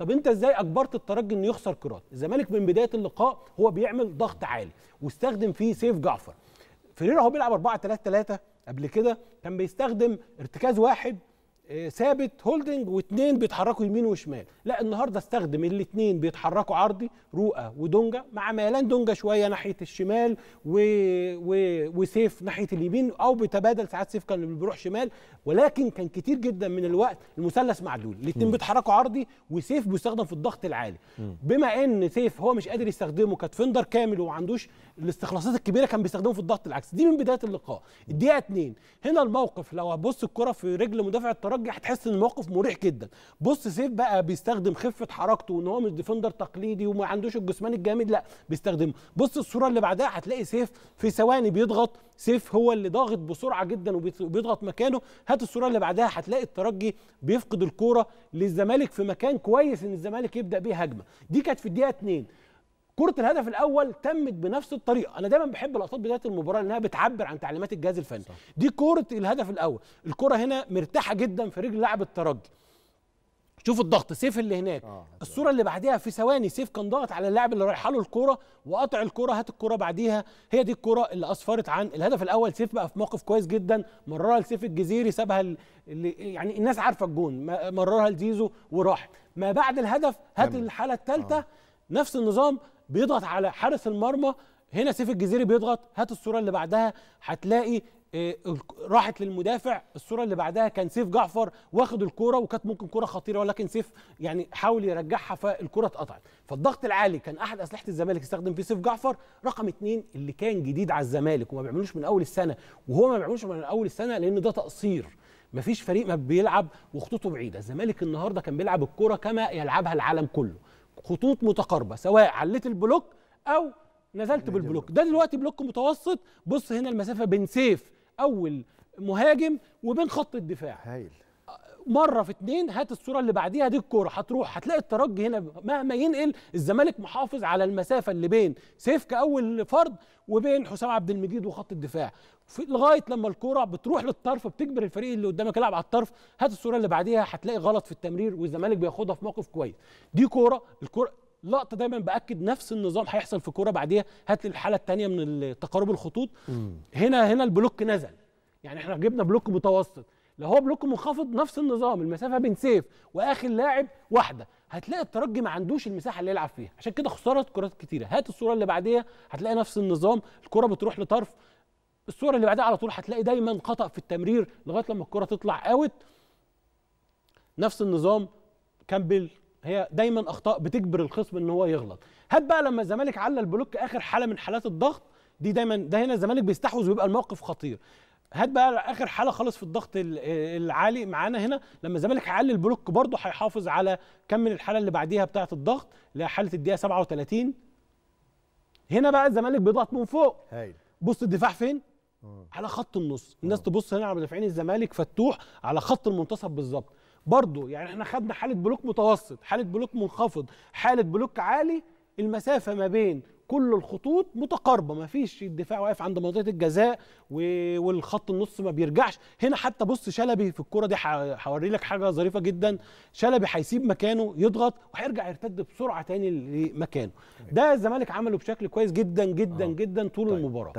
طب انت ازاي اجبرت الترجي انه يخسر كرات الزمالك من بدايه اللقاء هو بيعمل ضغط عالي واستخدم فيه سيف جعفر فيريرا هو بيلعب 4 3 3 قبل كده كان بيستخدم ارتكاز واحد آه، ثابت هولدنج واثنين بيتحركوا يمين وشمال لا النهارده استخدم الاثنين بيتحركوا عرضي رؤى ودونجا مع ميلان دونجا شويه ناحيه الشمال و... و... وسيف ناحيه اليمين او بتبادل ساعات سيف كان بيروح شمال ولكن كان كتير جدا من الوقت المثلث معدول الاثنين بيتحركوا عرضي وسيف بيستخدم في الضغط العالي م. بما ان سيف هو مش قادر يستخدمه كاتفندر كامل وما عندوش الاستخلاصات الكبيره كان بيستخدمه في الضغط العكسي دي من بدايه اللقاء الدقيقه 2 هنا الموقف لو هبص الكره في رجل مدافع الترجي المرجح هتحس ان الموقف مريح جدا بص سيف بقى بيستخدم خفه حركته وان هو مش ديفندر تقليدي وما عندوش الجسمان الجامد لا بيستخدمه بص الصوره اللي بعدها هتلاقي سيف في ثواني بيضغط سيف هو اللي ضاغط بسرعه جدا وبيضغط مكانه هات الصوره اللي بعدها هتلاقي الترجي بيفقد الكوره للزمالك في مكان كويس ان الزمالك يبدا بيه هجمه دي كانت في الدقيقه 2 كره الهدف الاول تمت بنفس الطريقه انا دايما بحب لقطات بدايه المباراه لانها بتعبر عن تعليمات الجهاز الفني صح. دي كره الهدف الاول الكره هنا مرتاحه جدا في رجل لاعب الترجي شوف الضغط سيف اللي هناك آه. الصوره اللي بعديها في ثواني سيف كان ضاغط على اللاعب اللي رايح له الكوره وقطع الكوره هات الكوره بعديها هي دي الكوره اللي اسفرت عن الهدف الاول سيف بقى في موقف كويس جدا مررها لسيف الجزيري سابها اللي يعني الناس عارفه الجون مررها لزيزو وراح ما بعد الهدف هات الحاله الثالثه آه. نفس النظام بيضغط على حارس المرمى هنا سيف الجزيري بيضغط هات الصوره اللي بعدها هتلاقي آه، راحت للمدافع الصوره اللي بعدها كان سيف جعفر واخد الكوره وكانت ممكن كوره خطيره ولكن سيف يعني حاول يرجعها فالكوره اتقطعت فالضغط العالي كان احد اسلحه الزمالك استخدم فيه سيف جعفر رقم اثنين اللي كان جديد على الزمالك وما بيعملوش من اول السنه وهو ما بيعملوش من اول السنه لان ده تقصير مفيش فريق ما بيلعب وخطوطه بعيده الزمالك النهارده كان بيلعب الكوره كما يلعبها العالم كله خطوط متقاربه سواء عليت البلوك او نزلت بالبلوك ده دلوقتي بلوك متوسط بص هنا المسافه بين سيف اول مهاجم وبين خط الدفاع هايل مره في اتنين هات الصوره اللي بعديها دي الكوره هتروح هتلاقي الترجي هنا مهما ينقل الزمالك محافظ على المسافه اللي بين سيف كاول فرد وبين حسام عبد المجيد وخط الدفاع لغايه لما الكوره بتروح للطرف بتجبر الفريق اللي قدامك يلعب على الطرف هات الصوره اللي بعديها هتلاقي غلط في التمرير والزمالك بياخدها في موقف كويس دي كوره الكوره لقطه دايما باكد نفس النظام هيحصل في كوره بعديها هات لي الحاله الثانيه من تقارب الخطوط هنا هنا البلوك نزل يعني احنا جبنا بلوك متوسط لو هو بلوك منخفض نفس النظام المسافه بين سيف واخر لاعب واحده هتلاقي الترجي ما عندوش المساحه اللي يلعب فيها عشان كده خسرت كرات كتيره هات الصوره اللي بعديها هتلاقي نفس النظام الكره بتروح لطرف الصوره اللي بعدها على طول هتلاقي دايما خطا في التمرير لغايه لما الكره تطلع اوت نفس النظام كامبل هي دايما اخطاء بتجبر الخصم ان هو يغلط هات بقى لما الزمالك علل البلوك اخر حاله من حالات الضغط دي دايما ده هنا الزمالك بيستحوذ ويبقى الموقف خطير هات بقى اخر حاله خالص في الضغط العالي معانا هنا لما الزمالك هيعلي البلوك برضه هيحافظ على كم من الحاله اللي بعديها بتاعه الضغط اللي هي حاله الدقيقه 37 هنا بقى الزمالك بيضغط من فوق هايل بص الدفاع فين أوه. على خط النص الناس أوه. تبص هنا على مدافعين الزمالك فتوح على خط المنتصف بالظبط برضه يعني احنا خدنا حاله بلوك متوسط حاله بلوك منخفض حاله بلوك عالي المسافه ما بين كل الخطوط متقاربه ما فيش الدفاع واقف عند منطقه الجزاء والخط النص ما بيرجعش هنا حتى بص شلبي في الكره دي هوري لك حاجه ظريفه جدا شلبي هيسيب مكانه يضغط وهيرجع يرتد بسرعه تاني لمكانه طيب. ده الزمالك عمله بشكل كويس جدا جدا آه. جدا طول طيب. المباراه طيب.